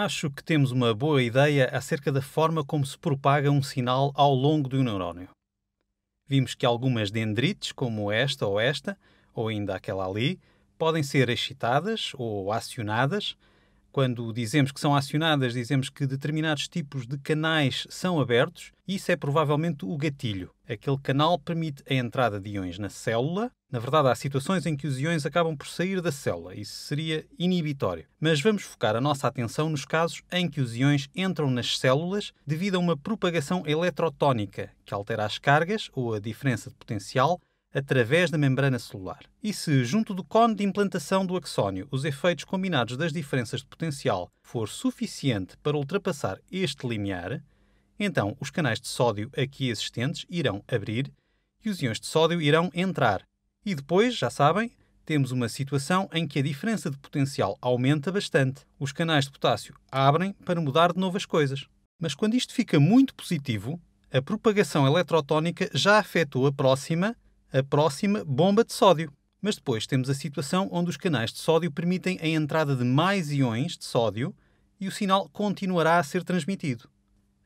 Acho que temos uma boa ideia acerca da forma como se propaga um sinal ao longo do neurónio. Vimos que algumas dendrites, como esta ou esta, ou ainda aquela ali, podem ser excitadas ou acionadas quando dizemos que são acionadas, dizemos que determinados tipos de canais são abertos, isso é provavelmente o gatilho. Aquele canal permite a entrada de íons na célula. Na verdade, há situações em que os íons acabam por sair da célula, isso seria inibitório. Mas vamos focar a nossa atenção nos casos em que os íons entram nas células devido a uma propagação eletrotónica, que altera as cargas ou a diferença de potencial através da membrana celular. E se, junto do cone de implantação do axónio, os efeitos combinados das diferenças de potencial for suficiente para ultrapassar este limiar, então os canais de sódio aqui existentes irão abrir e os íons de sódio irão entrar. E depois, já sabem, temos uma situação em que a diferença de potencial aumenta bastante. Os canais de potássio abrem para mudar de novas coisas. Mas quando isto fica muito positivo, a propagação eletrotónica já afetou a próxima a próxima bomba de sódio. Mas depois temos a situação onde os canais de sódio permitem a entrada de mais íons de sódio e o sinal continuará a ser transmitido.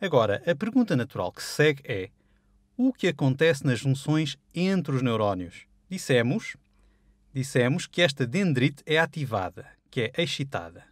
Agora, a pergunta natural que se segue é: o que acontece nas junções entre os neurónios? Dissemos, dissemos que esta dendrite é ativada, que é excitada.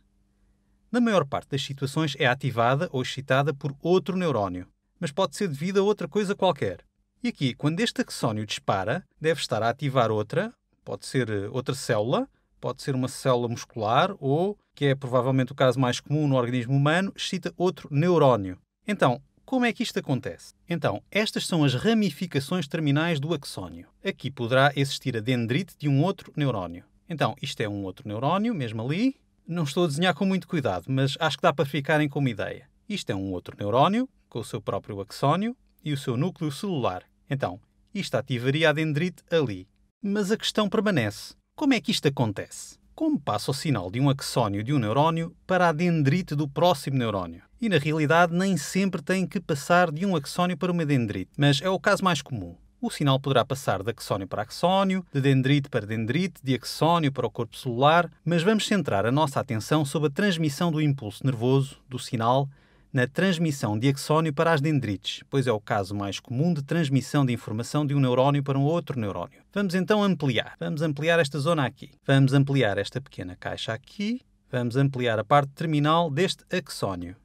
Na maior parte das situações é ativada ou excitada por outro neurónio, mas pode ser devido a outra coisa qualquer. E aqui, quando este axónio dispara, deve estar a ativar outra, pode ser eh, outra célula, pode ser uma célula muscular ou, que é provavelmente o caso mais comum no organismo humano, excita outro neurónio. Então, como é que isto acontece? Então, estas são as ramificações terminais do axónio. Aqui poderá existir a dendrite de um outro neurónio. Então, isto é um outro neurónio, mesmo ali. Não estou a desenhar com muito cuidado, mas acho que dá para ficarem com uma ideia. Isto é um outro neurónio, com o seu próprio axónio e o seu núcleo celular. Então, isto ativaria a dendrite ali. Mas a questão permanece. Como é que isto acontece? Como passa o sinal de um axónio de um neurónio para a dendrite do próximo neurónio? E na realidade nem sempre tem que passar de um axónio para uma dendrite, mas é o caso mais comum. O sinal poderá passar de axónio para axónio, de dendrite para dendrite, de axónio para o corpo celular, mas vamos centrar a nossa atenção sobre a transmissão do impulso nervoso, do sinal, na transmissão de axónio para as dendrites, pois é o caso mais comum de transmissão de informação de um neurónio para um outro neurónio. Vamos então ampliar. Vamos ampliar esta zona aqui. Vamos ampliar esta pequena caixa aqui. Vamos ampliar a parte terminal deste axónio.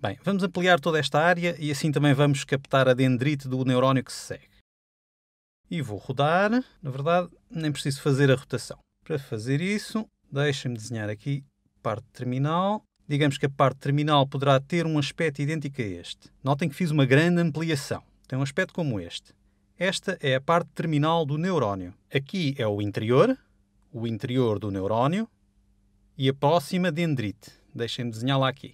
Bem, vamos ampliar toda esta área e assim também vamos captar a dendrite do neurónio que se segue. E vou rodar. Na verdade, nem preciso fazer a rotação. Para fazer isso, deixem-me desenhar aqui parte terminal digamos que a parte terminal poderá ter um aspecto idêntico a este. Notem que fiz uma grande ampliação. Tem um aspecto como este. Esta é a parte terminal do neurónio. Aqui é o interior, o interior do neurónio e a próxima dendrite. Deixem-me desenhá-la aqui.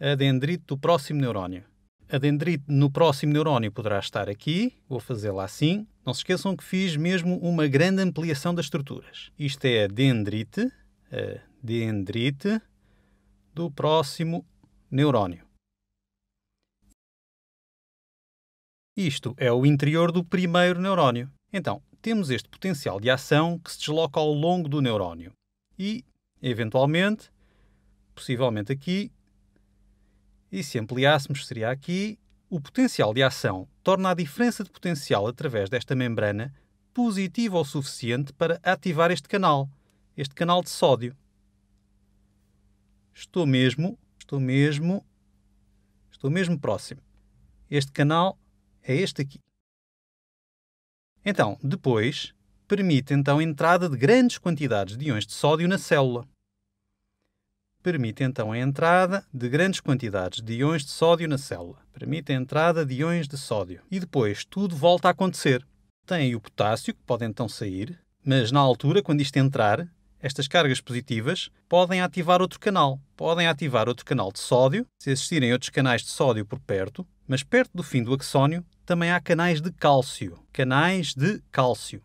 A dendrite do próximo neurónio. A dendrite no próximo neurónio poderá estar aqui, vou fazê-la assim. Não se esqueçam que fiz mesmo uma grande ampliação das estruturas. Isto é a dendrite, a dendrite, do próximo neurônio. Isto é o interior do primeiro neurônio. Então, temos este potencial de ação que se desloca ao longo do neurônio e, eventualmente, possivelmente aqui, e se ampliássemos seria aqui, o potencial de ação torna a diferença de potencial através desta membrana positiva o suficiente para ativar este canal, este canal de sódio. Estou mesmo, estou mesmo, estou mesmo próximo. Este canal é este aqui. Então, depois, permite então a entrada de grandes quantidades de íons de sódio na célula. Permite então a entrada de grandes quantidades de íons de sódio na célula. Permite a entrada de íons de sódio. E depois tudo volta a acontecer. Tem o potássio, que pode então sair, mas na altura, quando isto entrar, estas cargas positivas podem ativar outro canal. Podem ativar outro canal de sódio, se existirem outros canais de sódio por perto, mas perto do fim do axónio também há canais de cálcio. Canais de cálcio.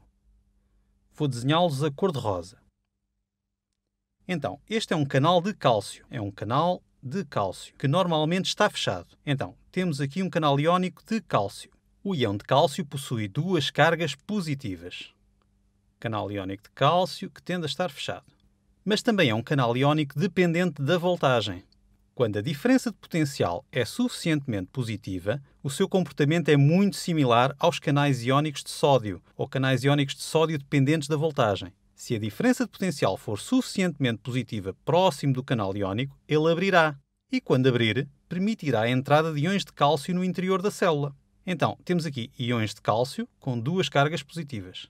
Vou desenhá-los a cor de rosa. Então, este é um canal de cálcio. É um canal de cálcio, que normalmente está fechado. Então, temos aqui um canal iónico de cálcio. O íon de cálcio possui duas cargas positivas canal iónico de cálcio, que tende a estar fechado. Mas também é um canal iónico dependente da voltagem. Quando a diferença de potencial é suficientemente positiva, o seu comportamento é muito similar aos canais iónicos de sódio ou canais iónicos de sódio dependentes da voltagem. Se a diferença de potencial for suficientemente positiva próximo do canal iónico, ele abrirá. E quando abrir, permitirá a entrada de íons de cálcio no interior da célula. Então, temos aqui íons de cálcio com duas cargas positivas.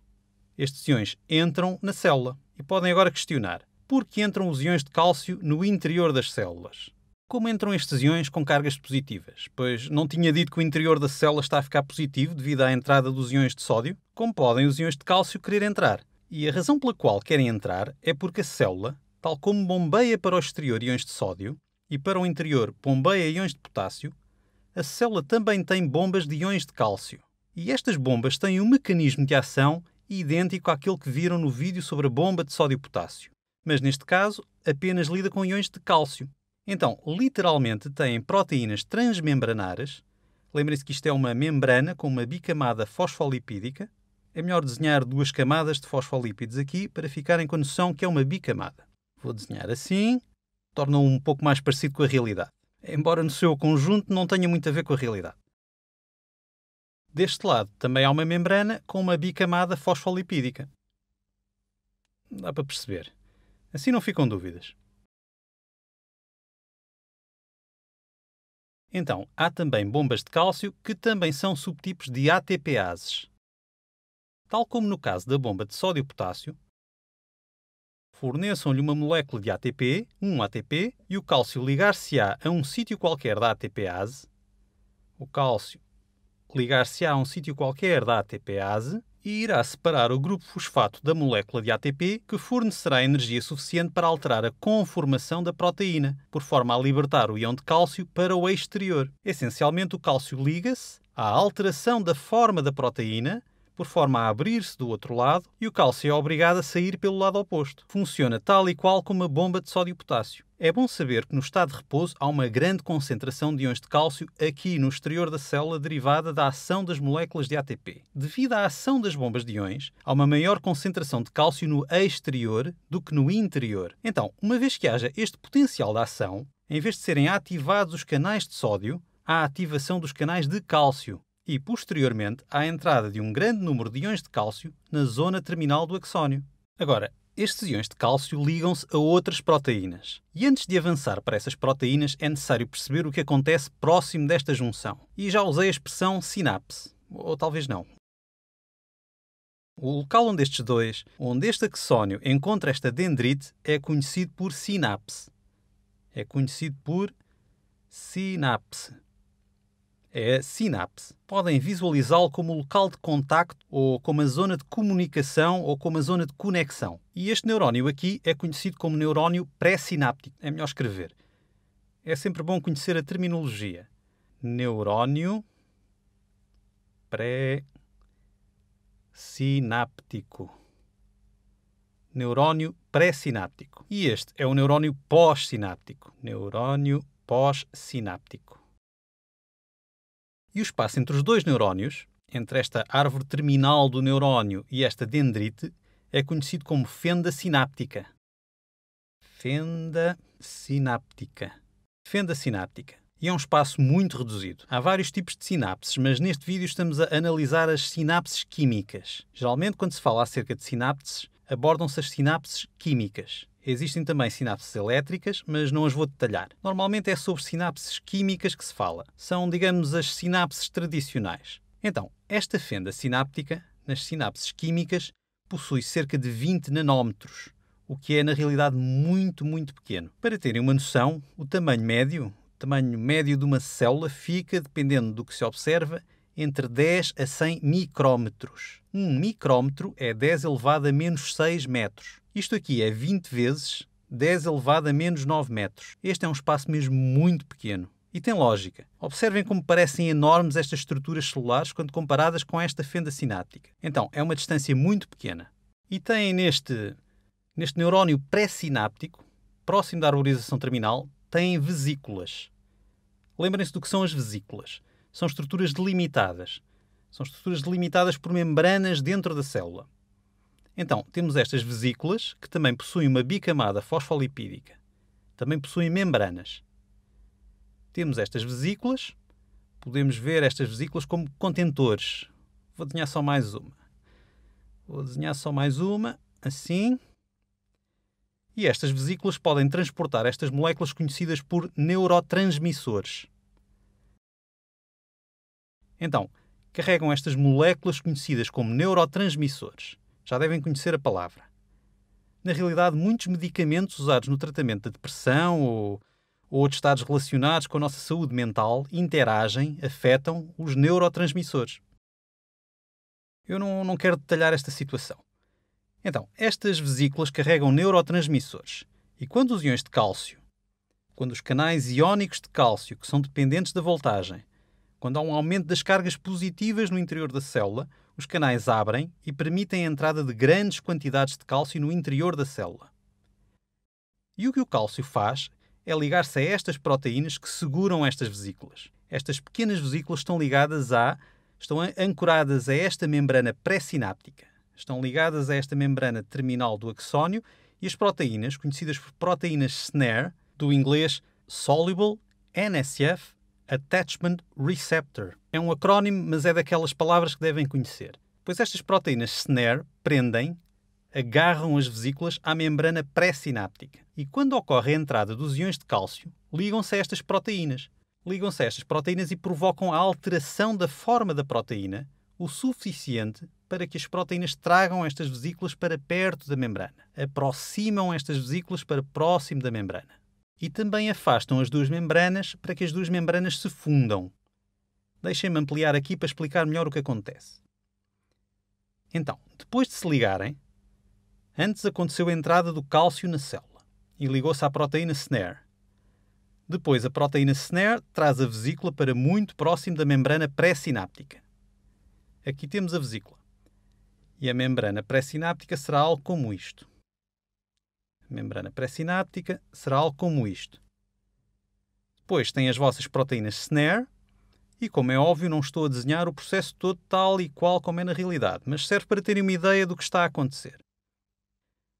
Estes íons entram na célula e podem agora questionar: por que entram os íons de cálcio no interior das células? Como entram estes íons com cargas positivas? Pois não tinha dito que o interior da célula está a ficar positivo devido à entrada dos íons de sódio? Como podem os íons de cálcio querer entrar? E a razão pela qual querem entrar é porque a célula, tal como bombeia para o exterior íons de sódio e para o interior bombeia íons de potássio, a célula também tem bombas de íons de cálcio. E estas bombas têm um mecanismo de ação idêntico àquele que viram no vídeo sobre a bomba de sódio-potássio, e mas neste caso apenas lida com íons de cálcio. Então, literalmente têm proteínas transmembranares. Lembrem-se que isto é uma membrana com uma bicamada fosfolipídica. É melhor desenhar duas camadas de fosfolípidos aqui para ficarem com a noção que é uma bicamada. Vou desenhar assim, torna-o um pouco mais parecido com a realidade. Embora no seu conjunto não tenha muito a ver com a realidade. Deste lado também há uma membrana com uma bicamada fosfolipídica. Dá para perceber. Assim não ficam dúvidas. Então, há também bombas de cálcio que também são subtipos de ATPases. Tal como no caso da bomba de sódio-potássio, forneçam-lhe uma molécula de ATP, um ATP, e o cálcio ligar-se-á a um sítio qualquer da ATPase, o cálcio ligar-se-á a um sítio qualquer da ATPase e irá separar o grupo fosfato da molécula de ATP, que fornecerá energia suficiente para alterar a conformação da proteína, por forma a libertar o íon de cálcio para o exterior. Essencialmente, o cálcio liga-se à alteração da forma da proteína por forma a abrir-se do outro lado, e o cálcio é obrigado a sair pelo lado oposto. Funciona tal e qual como uma bomba de sódio-potássio. É bom saber que no estado de repouso há uma grande concentração de íons de cálcio aqui no exterior da célula derivada da ação das moléculas de ATP. Devido à ação das bombas de íons, há uma maior concentração de cálcio no exterior do que no interior. Então, uma vez que haja este potencial de ação, em vez de serem ativados os canais de sódio, há a ativação dos canais de cálcio, e, posteriormente, à entrada de um grande número de íons de cálcio na zona terminal do axónio. Agora, estes íons de cálcio ligam-se a outras proteínas. E antes de avançar para essas proteínas, é necessário perceber o que acontece próximo desta junção. E já usei a expressão sinapse, ou talvez não. O local onde estes dois, onde este axónio encontra esta dendrite, é conhecido por sinapse. É conhecido por sinapse é a sinapse. Podem visualizá-lo como o local de contacto, ou como a zona de comunicação, ou como a zona de conexão. E este neurónio aqui é conhecido como neurónio pré-sináptico. É melhor escrever. É sempre bom conhecer a terminologia. Neurónio pré-sináptico. Neurónio pré-sináptico. E este é o neurónio pós-sináptico. Neurónio pós-sináptico. E o espaço entre os dois neurónios, entre esta árvore terminal do neurónio e esta dendrite, é conhecido como fenda sináptica. Fenda sináptica. Fenda sináptica. E é um espaço muito reduzido. Há vários tipos de sinapses, mas neste vídeo estamos a analisar as sinapses químicas. Geralmente, quando se fala acerca de sinapses, abordam-se as sinapses químicas. Existem também sinapses elétricas, mas não as vou detalhar. Normalmente é sobre sinapses químicas que se fala. São, digamos, as sinapses tradicionais. Então, esta fenda sináptica, nas sinapses químicas, possui cerca de 20 nanómetros, o que é na realidade muito, muito pequeno. Para terem uma noção, o tamanho médio, o tamanho médio de uma célula fica, dependendo do que se observa, entre 10 a 100 micrômetros. Um micrómetro é 10 elevado a menos 6 metros. Isto aqui é 20 vezes 10 elevado a menos 9 metros. Este é um espaço mesmo muito pequeno. E tem lógica. Observem como parecem enormes estas estruturas celulares quando comparadas com esta fenda sináptica. Então, é uma distância muito pequena. E tem neste, neste neurónio pré-sináptico, próximo da arborização terminal, tem vesículas. Lembrem-se do que são as vesículas. São estruturas delimitadas. São estruturas delimitadas por membranas dentro da célula. Então, temos estas vesículas, que também possuem uma bicamada fosfolipídica. Também possuem membranas. Temos estas vesículas. Podemos ver estas vesículas como contentores. Vou desenhar só mais uma. Vou desenhar só mais uma, assim. E estas vesículas podem transportar estas moléculas conhecidas por neurotransmissores. Então, carregam estas moléculas conhecidas como neurotransmissores. Já devem conhecer a palavra. Na realidade, muitos medicamentos usados no tratamento da depressão ou, outros estados relacionados com a nossa saúde mental interagem, afetam os neurotransmissores. Eu não, não quero detalhar esta situação. Então, estas vesículas carregam neurotransmissores e quando os íons de cálcio, quando os canais iónicos de cálcio, que são dependentes da voltagem, quando há um aumento das cargas positivas no interior da célula, os canais abrem e permitem a entrada de grandes quantidades de cálcio no interior da célula. E o que o cálcio faz é ligar-se a estas proteínas que seguram estas vesículas. Estas pequenas vesículas estão ligadas a, estão ancoradas a esta membrana pré-sináptica, estão ligadas a esta membrana terminal do axónio e as proteínas, conhecidas por proteínas SNARE, do inglês Soluble NSF Attachment Receptor. É um acrónimo, mas é daquelas palavras que devem conhecer. Pois estas proteínas SNARE prendem, agarram as vesículas à membrana pré-sináptica. E quando ocorre a entrada dos íons de cálcio, ligam-se a estas proteínas. Ligam-se a estas proteínas e provocam a alteração da forma da proteína o suficiente para que as proteínas tragam estas vesículas para perto da membrana. Aproximam estas vesículas para próximo da membrana e também afastam as duas membranas para que as duas membranas se fundam. Deixem-me ampliar aqui para explicar melhor o que acontece. Então, depois de se ligarem, antes aconteceu a entrada do cálcio na célula e ligou-se à proteína SNARE. Depois, a proteína SNARE traz a vesícula para muito próximo da membrana pré-sináptica. Aqui temos a vesícula. E a membrana pré-sináptica será algo como isto membrana pré-sináptica, será algo como isto. Depois tem as vossas proteínas snare, e como é óbvio, não estou a desenhar o processo todo tal e qual como é na realidade, mas serve para terem uma ideia do que está a acontecer.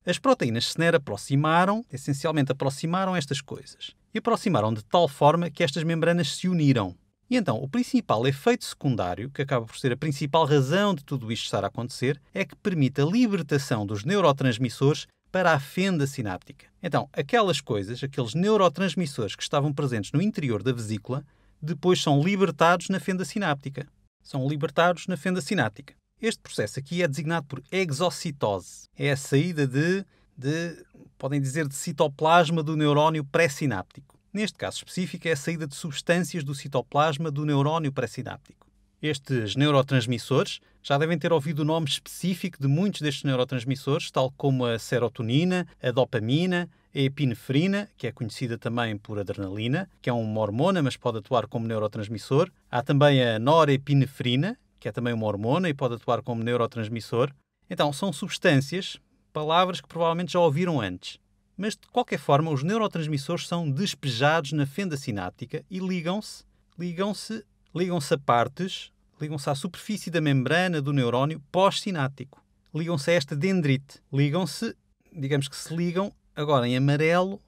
As proteínas snare aproximaram, essencialmente aproximaram estas coisas, e aproximaram de tal forma que estas membranas se uniram. E então, o principal efeito secundário, que acaba por ser a principal razão de tudo isto estar a acontecer, é que permite a libertação dos neurotransmissores para a fenda sináptica. Então, aquelas coisas, aqueles neurotransmissores que estavam presentes no interior da vesícula, depois são libertados na fenda sináptica. São libertados na fenda sináptica. Este processo aqui é designado por exocitose. É a saída de, de podem dizer, de citoplasma do neurónio pré-sináptico. Neste caso específico, é a saída de substâncias do citoplasma do neurónio pré-sináptico. Estes neurotransmissores já devem ter ouvido o nome específico de muitos destes neurotransmissores, tal como a serotonina, a dopamina, a epinefrina, que é conhecida também por adrenalina, que é uma hormona, mas pode atuar como neurotransmissor. Há também a norepinefrina, que é também uma hormona e pode atuar como neurotransmissor. Então, são substâncias, palavras que provavelmente já ouviram antes. Mas, de qualquer forma, os neurotransmissores são despejados na fenda sináptica e ligam-se, ligam-se, ligam-se a partes ligam-se à superfície da membrana do neurónio pós-sinático, ligam-se a esta dendrite, ligam-se, digamos que se ligam agora em amarelo,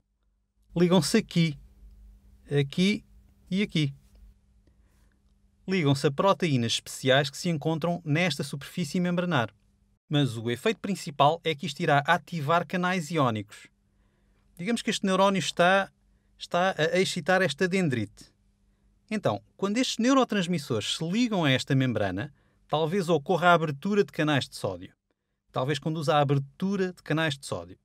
ligam-se aqui, aqui e aqui. Ligam-se a proteínas especiais que se encontram nesta superfície membranar. Mas o efeito principal é que isto irá ativar canais iónicos. Digamos que este neurónio está, está a excitar esta dendrite. Então, quando estes neurotransmissores se ligam a esta membrana, talvez ocorra a abertura de canais de sódio. Talvez conduza à abertura de canais de sódio.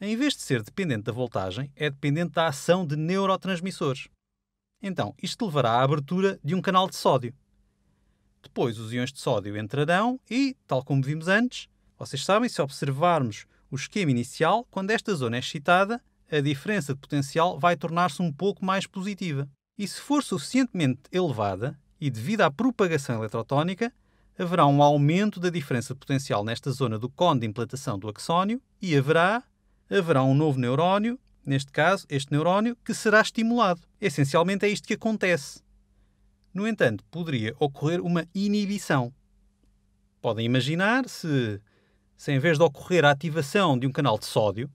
Em vez de ser dependente da voltagem, é dependente da ação de neurotransmissores. Então, isto levará à abertura de um canal de sódio. Depois, os íons de sódio entrarão e, tal como vimos antes, vocês sabem, se observarmos o esquema inicial, quando esta zona é excitada, a diferença de potencial vai tornar-se um pouco mais positiva e se for suficientemente elevada e devido à propagação eletrotónica, haverá um aumento da diferença de potencial nesta zona do cone de implantação do axónio e haverá, haverá um novo neurónio, neste caso este neurónio, que será estimulado. Essencialmente é isto que acontece. No entanto, poderia ocorrer uma inibição. Podem imaginar se, se em vez de ocorrer a ativação de um canal de sódio,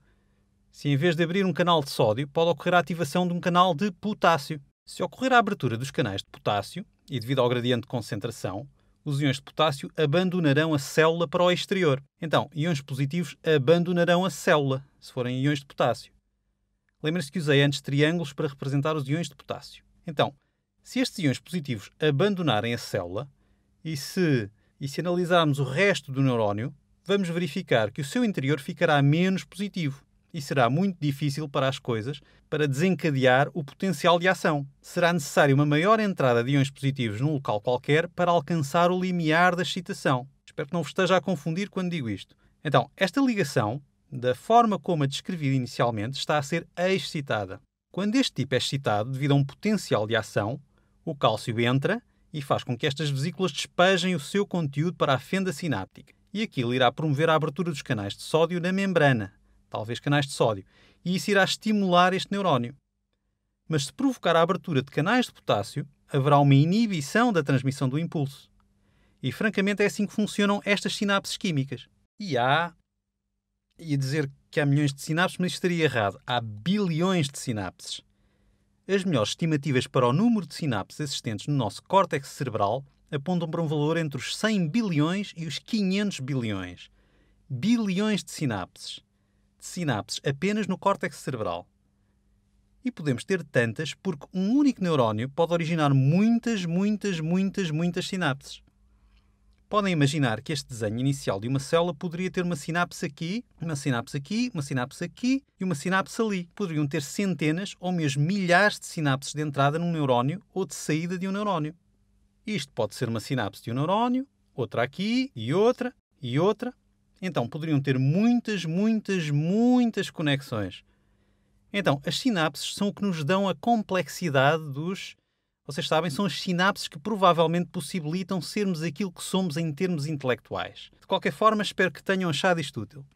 se em vez de abrir um canal de sódio, pode ocorrer a ativação de um canal de potássio. Se ocorrer a abertura dos canais de potássio, e devido ao gradiente de concentração, os íons de potássio abandonarão a célula para o exterior. Então, íons positivos abandonarão a célula, se forem íons de potássio. Lembre-se que usei antes triângulos para representar os íons de potássio. Então, se estes íons positivos abandonarem a célula, e se, e se analisarmos o resto do neurónio, vamos verificar que o seu interior ficará menos positivo e será muito difícil para as coisas para desencadear o potencial de ação. Será necessária uma maior entrada de íons positivos num local qualquer para alcançar o limiar da excitação. Espero que não vos esteja a confundir quando digo isto. Então, esta ligação, da forma como a descrevi inicialmente, está a ser excitada. Quando este tipo é excitado devido a um potencial de ação, o cálcio entra e faz com que estas vesículas despejem o seu conteúdo para a fenda sináptica. E aquilo irá promover a abertura dos canais de sódio na membrana, talvez canais de sódio, e isso irá estimular este neurónio. Mas se provocar a abertura de canais de potássio, haverá uma inibição da transmissão do impulso. E francamente é assim que funcionam estas sinapses químicas. E há. ia dizer que há milhões de sinapses, mas estaria errado. Há bilhões de sinapses. As melhores estimativas para o número de sinapses existentes no nosso córtex cerebral apontam para um valor entre os 100 bilhões e os 500 bilhões. Bilhões de sinapses de sinapses apenas no córtex cerebral. E podemos ter tantas porque um único neurónio pode originar muitas, muitas, muitas, muitas sinapses. Podem imaginar que este desenho inicial de uma célula poderia ter uma sinapse aqui, uma sinapse aqui, uma sinapse aqui e uma sinapse ali. Poderiam ter centenas ou mesmo milhares de sinapses de entrada num neurónio ou de saída de um neurónio. Isto pode ser uma sinapse de um neurónio, outra aqui e outra e outra, então poderiam ter muitas, muitas, muitas conexões. Então, as sinapses são o que nos dão a complexidade dos. Vocês sabem, são as sinapses que provavelmente possibilitam sermos aquilo que somos em termos intelectuais. De qualquer forma, espero que tenham achado isto útil.